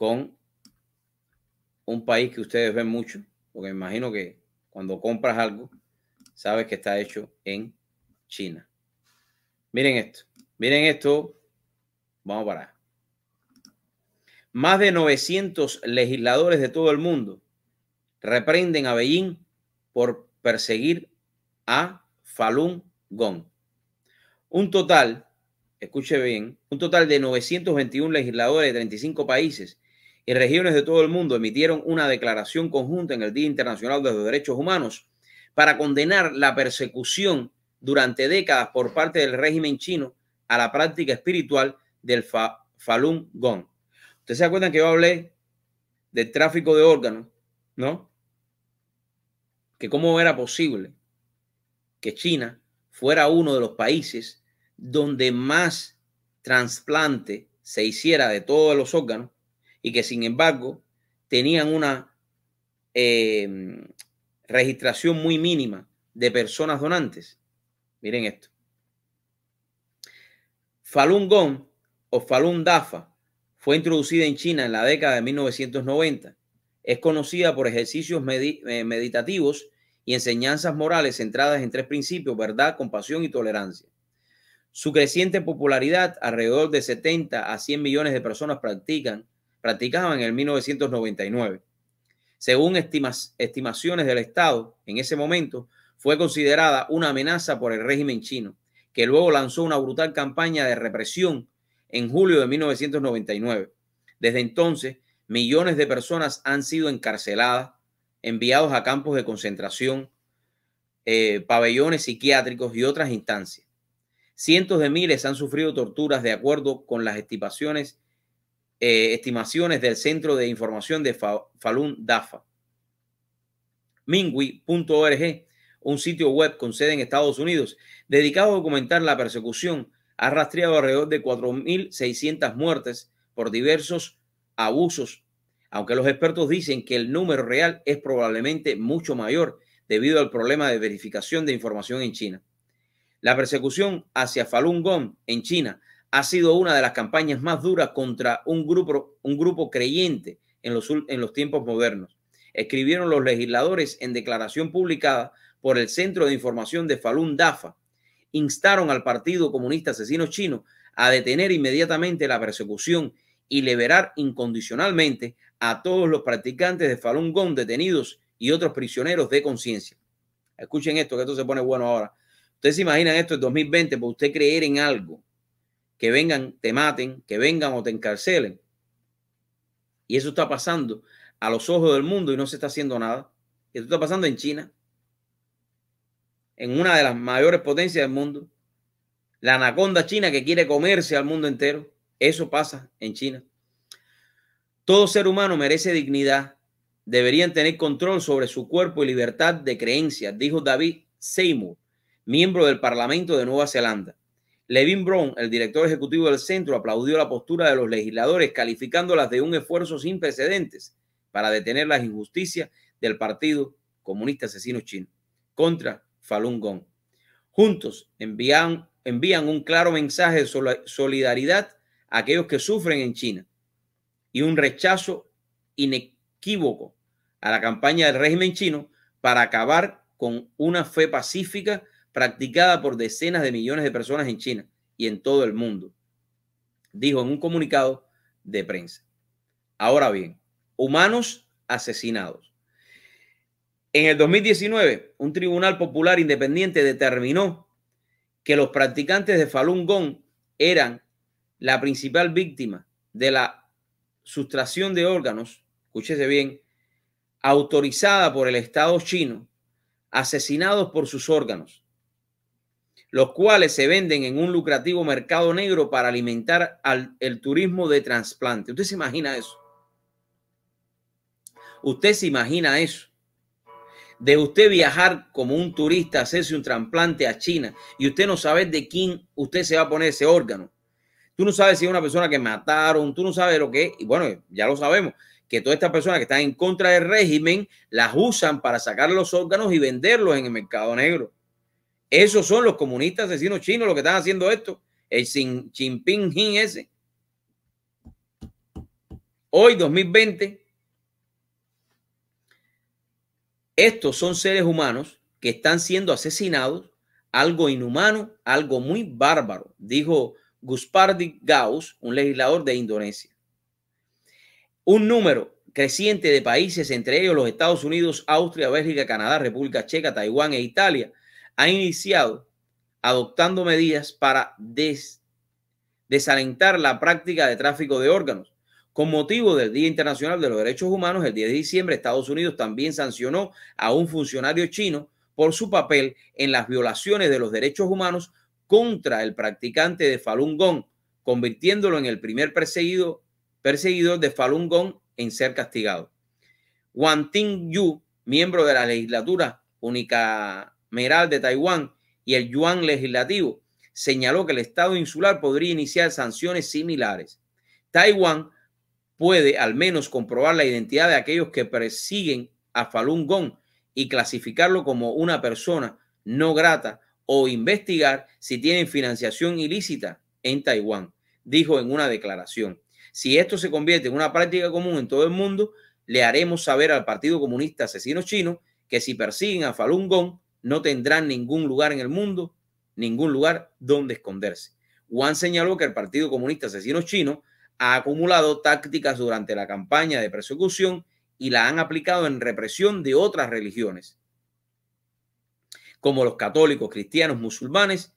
con un país que ustedes ven mucho, porque me imagino que cuando compras algo, sabes que está hecho en China. Miren esto, miren esto, vamos para Más de 900 legisladores de todo el mundo reprenden a Beijing por perseguir a Falun Gong. Un total, escuche bien, un total de 921 legisladores de 35 países y regiones de todo el mundo emitieron una declaración conjunta en el Día Internacional de los Derechos Humanos para condenar la persecución durante décadas por parte del régimen chino a la práctica espiritual del Falun Gong. Ustedes se acuerdan que yo hablé del tráfico de órganos, ¿no? Que cómo era posible que China fuera uno de los países donde más trasplante se hiciera de todos los órganos y que sin embargo tenían una em, registración muy mínima de personas donantes. Miren esto. Falun Gong o Falun Dafa fue introducida en China en la década de 1990. Es conocida por ejercicios eh, meditativos y enseñanzas morales centradas en tres principios, verdad, compasión y tolerancia. Su creciente popularidad, alrededor de 70 a 100 millones de personas practican practicaban en el 1999. Según estimas, estimaciones del Estado, en ese momento fue considerada una amenaza por el régimen chino, que luego lanzó una brutal campaña de represión en julio de 1999. Desde entonces, millones de personas han sido encarceladas, enviados a campos de concentración, eh, pabellones psiquiátricos y otras instancias. Cientos de miles han sufrido torturas de acuerdo con las estimaciones eh, estimaciones del Centro de Información de Falun Dafa. Mingui.org, un sitio web con sede en Estados Unidos dedicado a documentar la persecución, ha rastreado alrededor de 4.600 muertes por diversos abusos, aunque los expertos dicen que el número real es probablemente mucho mayor debido al problema de verificación de información en China. La persecución hacia Falun Gong en China ha sido una de las campañas más duras contra un grupo, un grupo creyente en los, en los tiempos modernos, escribieron los legisladores en declaración publicada por el Centro de Información de Falun Dafa, instaron al Partido Comunista Asesino Chino a detener inmediatamente la persecución y liberar incondicionalmente a todos los practicantes de Falun Gong detenidos y otros prisioneros de conciencia. Escuchen esto, que esto se pone bueno ahora. Ustedes se imaginan esto en 2020, por pues usted creer en algo que vengan, te maten, que vengan o te encarcelen. Y eso está pasando a los ojos del mundo y no se está haciendo nada. Esto está pasando en China, en una de las mayores potencias del mundo. La anaconda china que quiere comerse al mundo entero. Eso pasa en China. Todo ser humano merece dignidad. Deberían tener control sobre su cuerpo y libertad de creencia, dijo David Seymour, miembro del Parlamento de Nueva Zelanda. Levin Brown, el director ejecutivo del centro, aplaudió la postura de los legisladores, calificándolas de un esfuerzo sin precedentes para detener las injusticias del Partido Comunista Asesino Chino contra Falun Gong. Juntos envían, envían un claro mensaje de solidaridad a aquellos que sufren en China y un rechazo inequívoco a la campaña del régimen chino para acabar con una fe pacífica practicada por decenas de millones de personas en China y en todo el mundo, dijo en un comunicado de prensa. Ahora bien, humanos asesinados. En el 2019, un tribunal popular independiente determinó que los practicantes de Falun Gong eran la principal víctima de la sustracción de órganos, escúchese bien, autorizada por el Estado chino, asesinados por sus órganos los cuales se venden en un lucrativo mercado negro para alimentar al, el turismo de trasplante. ¿Usted se imagina eso? ¿Usted se imagina eso? De usted viajar como un turista, hacerse un trasplante a China y usted no sabe de quién usted se va a poner ese órgano. Tú no sabes si es una persona que mataron, tú no sabes lo que Y bueno, ya lo sabemos, que todas estas personas que están en contra del régimen las usan para sacar los órganos y venderlos en el mercado negro. Esos son los comunistas asesinos chinos los que están haciendo esto. El Xi Jinping ese. Hoy, 2020, estos son seres humanos que están siendo asesinados. Algo inhumano, algo muy bárbaro, dijo Guspardi Gauss, un legislador de Indonesia. Un número creciente de países, entre ellos los Estados Unidos, Austria, Bélgica, Canadá, República Checa, Taiwán e Italia, ha iniciado adoptando medidas para desalentar la práctica de tráfico de órganos. Con motivo del Día Internacional de los Derechos Humanos, el 10 de diciembre, Estados Unidos también sancionó a un funcionario chino por su papel en las violaciones de los derechos humanos contra el practicante de Falun Gong, convirtiéndolo en el primer perseguido, de Falun Gong en ser castigado. Wang Ting Yu, miembro de la legislatura única Meral de Taiwán y el Yuan Legislativo, señaló que el Estado insular podría iniciar sanciones similares. Taiwán puede al menos comprobar la identidad de aquellos que persiguen a Falun Gong y clasificarlo como una persona no grata o investigar si tienen financiación ilícita en Taiwán, dijo en una declaración. Si esto se convierte en una práctica común en todo el mundo, le haremos saber al Partido Comunista Asesino Chino que si persiguen a Falun Gong, no tendrán ningún lugar en el mundo, ningún lugar donde esconderse. Juan señaló que el Partido Comunista Asesino Chino ha acumulado tácticas durante la campaña de persecución y la han aplicado en represión de otras religiones, como los católicos, cristianos, musulmanes,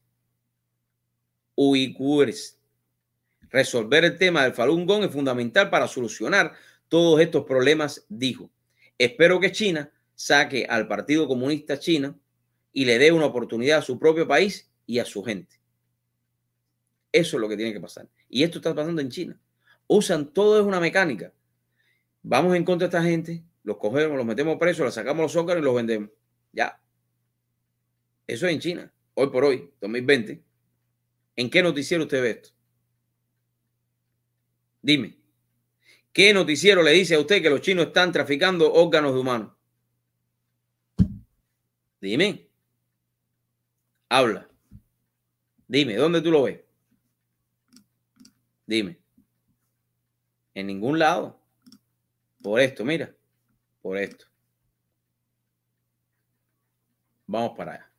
uigures. Resolver el tema del Falun Gong es fundamental para solucionar todos estos problemas, dijo. Espero que China saque al Partido Comunista China y le dé una oportunidad a su propio país y a su gente. Eso es lo que tiene que pasar. Y esto está pasando en China. Usan todo es una mecánica. Vamos en contra de esta gente, los cogemos, los metemos presos, los sacamos los órganos y los vendemos. Ya. Eso es en China, hoy por hoy, 2020. ¿En qué noticiero usted ve esto? Dime, ¿qué noticiero le dice a usted que los chinos están traficando órganos de humanos? Dime. Habla. Dime, ¿dónde tú lo ves? Dime. En ningún lado. Por esto, mira. Por esto. Vamos para allá.